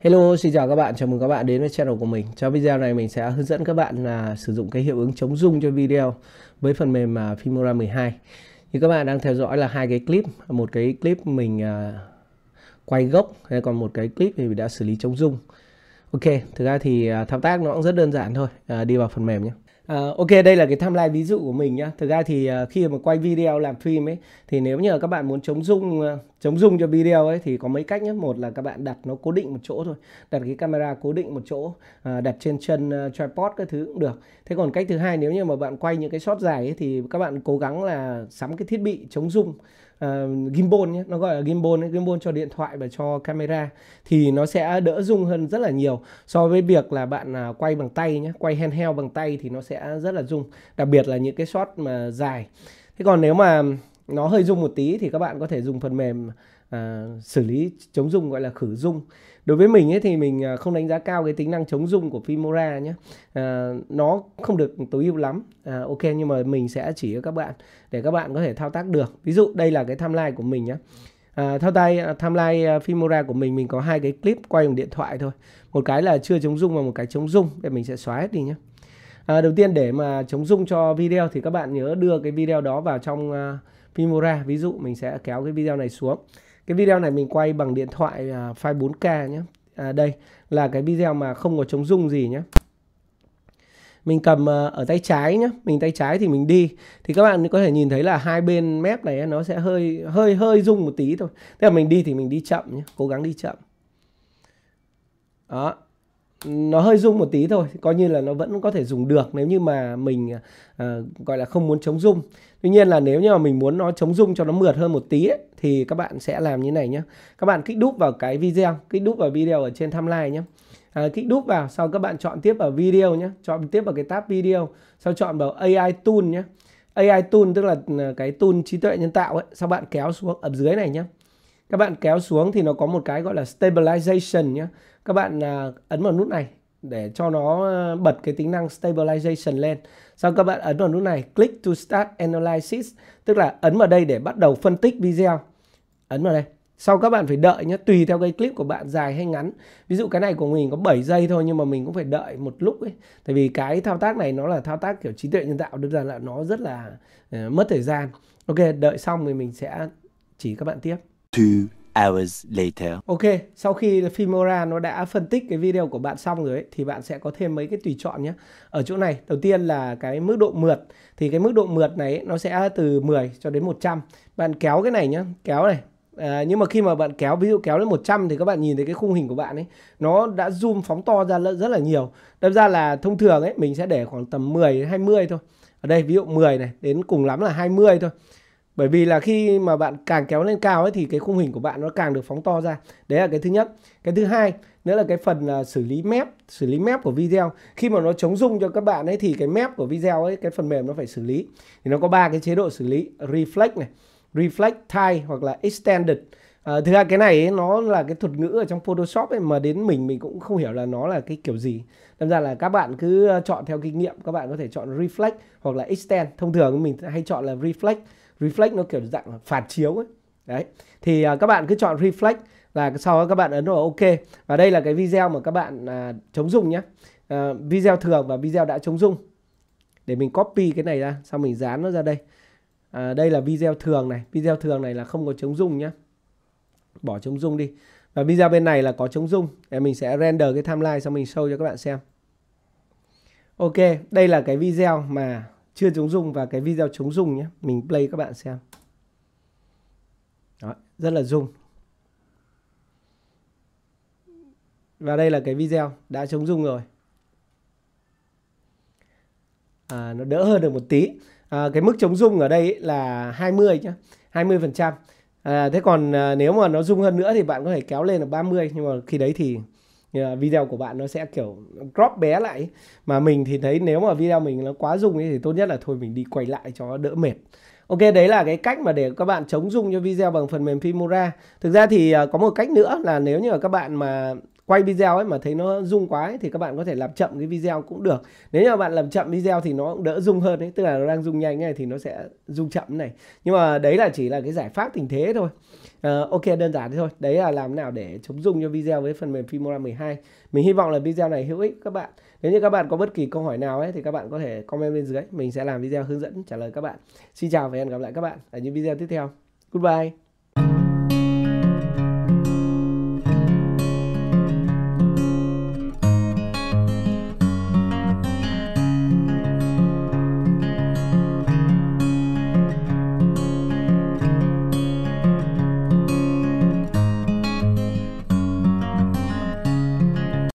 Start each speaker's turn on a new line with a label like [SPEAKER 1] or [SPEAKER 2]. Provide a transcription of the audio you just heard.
[SPEAKER 1] Hello, xin chào các bạn, chào mừng các bạn đến với channel của mình. Trong video này mình sẽ hướng dẫn các bạn là sử dụng cái hiệu ứng chống rung cho video với phần mềm mà Filmora 12. Như các bạn đang theo dõi là hai cái clip, một cái clip mình à, quay gốc hay còn một cái clip thì mình đã xử lý chống rung. Ok, thực ra thì à, thao tác nó cũng rất đơn giản thôi. À, đi vào phần mềm nhé. Uh, ok đây là cái tham timeline ví dụ của mình nhá thực ra thì uh, khi mà quay video làm phim ấy thì nếu như các bạn muốn chống rung uh, ờ, chống rung cho video ấy thì có mấy cách nhé một là các bạn đặt nó cố định một chỗ thôi đặt cái camera cố định một chỗ uh, đặt trên chân uh, tripod cái thứ cũng được thế còn cách thứ hai nếu như mà bạn quay những cái shot dài ấy thì các bạn cố gắng là sắm cái thiết bị chống rung uh, gimbal nhé nó gọi là gimbal ấy, gimbal cho điện thoại và cho camera thì nó sẽ đỡ rung hơn rất là nhiều so với việc là bạn uh, quay bằng tay nhé quay handheld bằng tay thì nó sẽ rất là rung đặc biệt là những cái shot mà dài thế còn nếu mà nó hơi rung một tí thì các bạn có thể dùng phần mềm à, xử lý chống rung gọi là khử rung đối với mình ấy thì mình à, không đánh giá cao cái tính năng chống rung của Filmora nhé à, nó không được tối ưu lắm à, ok nhưng mà mình sẽ chỉ cho các bạn để các bạn có thể thao tác được ví dụ đây là cái timeline của mình nhé À, theo tay à, timeline à, Filmora của mình mình có hai cái clip quay bằng điện thoại thôi một cái là chưa chống rung và một cái chống rung để mình sẽ xóa hết đi nhé à, đầu tiên để mà chống rung cho video thì các bạn nhớ đưa cái video đó vào trong Filmora ví dụ mình sẽ kéo cái video này xuống cái video này mình quay bằng điện thoại à, file 4K nhé à, đây là cái video mà không có chống rung gì nhé mình cầm à, ở tay trái nhé mình tay trái thì mình đi thì các bạn có thể nhìn thấy là hai bên mép này nó sẽ hơi hơi hơi rung một tí thôi tức là mình đi thì mình đi chậm nhé cố gắng đi chậm đó nó hơi rung một tí thôi coi như là nó vẫn có thể dùng được nếu như mà mình uh, gọi là không muốn chống rung tuy nhiên là nếu như mà mình muốn nó chống rung cho nó mượt hơn một tí ấy, thì các bạn sẽ làm như này nhé các bạn kích đúp vào cái video kích đúp vào video ở trên timeline nhé à, kích đúp vào sau các bạn chọn tiếp vào video nhé chọn tiếp vào cái tab video sau chọn vào AI tool nhé AI tool tức là ờ, cái tool trí tuệ nhân tạo ấy sau bạn kéo xuống ở dưới này nhé các bạn kéo xuống thì nó có một cái gọi là stabilization nhé các bạn à, ấn vào nút này để cho nó ờ, bật cái tính năng stabilization lên sau các bạn ấn vào nút này click to start analysis tức là ấn vào đây để bắt đầu phân tích video ấn vào đây sau các bạn phải đợi nhé tùy theo cái clip của bạn dài hay ngắn ví dụ cái này của mình có 7 giây thôi nhưng mà mình cũng phải đợi một lúc ấy tại vì cái thao tác này nó là thao tác kiểu trí tuệ nhân tạo đơn giản là nó rất là ờ, mất thời gian ok đợi xong thì mình sẽ chỉ các bạn tiếp Two hours later. Ok, sau khi Filmora nó đã phân tích cái video của bạn xong rồi ấy, thì bạn sẽ có thêm mấy cái tùy chọn nhé. Ở chỗ này, đầu tiên là cái mức độ mượt. Thì cái mức độ mượt này ấy, nó sẽ từ 10 cho đến 100. Bạn kéo cái này nhé, kéo này. À, nhưng mà khi mà bạn kéo ví dụ kéo lên 100 thì các bạn nhìn thấy cái khung hình của bạn ấy nó đã zoom phóng to ra rất là nhiều. Đâm ra là thông thường ấy mình sẽ để khoảng tầm 10 đến 20 thôi. Ở đây ví dụ 10 này đến cùng lắm là 20 thôi bởi vì là khi mà bạn càng kéo lên cao ấy thì cái khung hình của bạn nó càng được phóng to ra đấy là cái thứ nhất cái thứ hai nữa là cái phần là xử lý mép xử lý mép của video khi mà nó chống rung cho các bạn ấy thì cái mép của video ấy cái phần mềm nó phải xử lý thì nó có ba cái chế độ xử lý reflect này reflect tie hoặc là extended à, thực ra cái này ấy, nó là cái thuật ngữ ở trong photoshop ấy mà đến mình mình cũng không hiểu là nó là cái kiểu gì Đâm ra là các bạn cứ ờ, chọn theo kinh nghiệm các bạn có thể chọn reflect hoặc là extend thông thường mình hay chọn là reflect reflect nó kiểu dạng phản chiếu ấy đấy thì à, các bạn cứ chọn reflect là sau đó các bạn ấn vào ok và đây là cái video mà các bạn à, chống dung nhé à, video thường và video đã chống dung để mình copy cái này ra xong mình dán nó ra đây à, đây là video thường này video thường này là không có chống dung nhé bỏ chống dung đi và video bên này là có chống dung để mình sẽ render cái timeline xong mình show cho các bạn xem ok đây là cái video mà chưa chống rung và cái video chống rung nhé mình play các bạn xem Đó, rất là rung và đây là cái video đã chống rung rồi à, nó đỡ hơn được một tí à, cái mức chống rung ở đây là 20 nhé 20 phần trăm à, thế còn à, nếu mà nó rung hơn nữa thì bạn có thể kéo lên là 30 nhưng mà khi đấy thì video của bạn nó sẽ kiểu crop bé lại mà mình thì thấy nếu mà video mình nó quá rung thì tốt nhất là thôi mình đi quay lại cho đỡ mệt Ok, đấy là cái cách mà để các bạn chống dung cho video bằng phần mềm Filmora. Thực ra thì à, có một cách nữa là nếu như các bạn mà quay video ấy mà thấy nó rung quá ấy, thì các bạn có thể làm chậm cái video cũng được nếu như bạn làm chậm video thì nó cũng đỡ rung hơn ấy tức là nó đang rung nhanh này thì nó sẽ rung chậm này nhưng mà đấy là chỉ là cái giải pháp tình thế thôi à, ok đơn giản thế thôi đấy là làm nào để chống rung cho video với phần mềm Filmora 12 mình hy vọng là video này hữu ích các bạn nếu như các bạn có bất kỳ câu hỏi nào ấy thì các bạn có thể comment bên dưới mình sẽ làm video hướng dẫn trả lời các bạn xin chào và hẹn gặp lại các bạn ở những video tiếp theo goodbye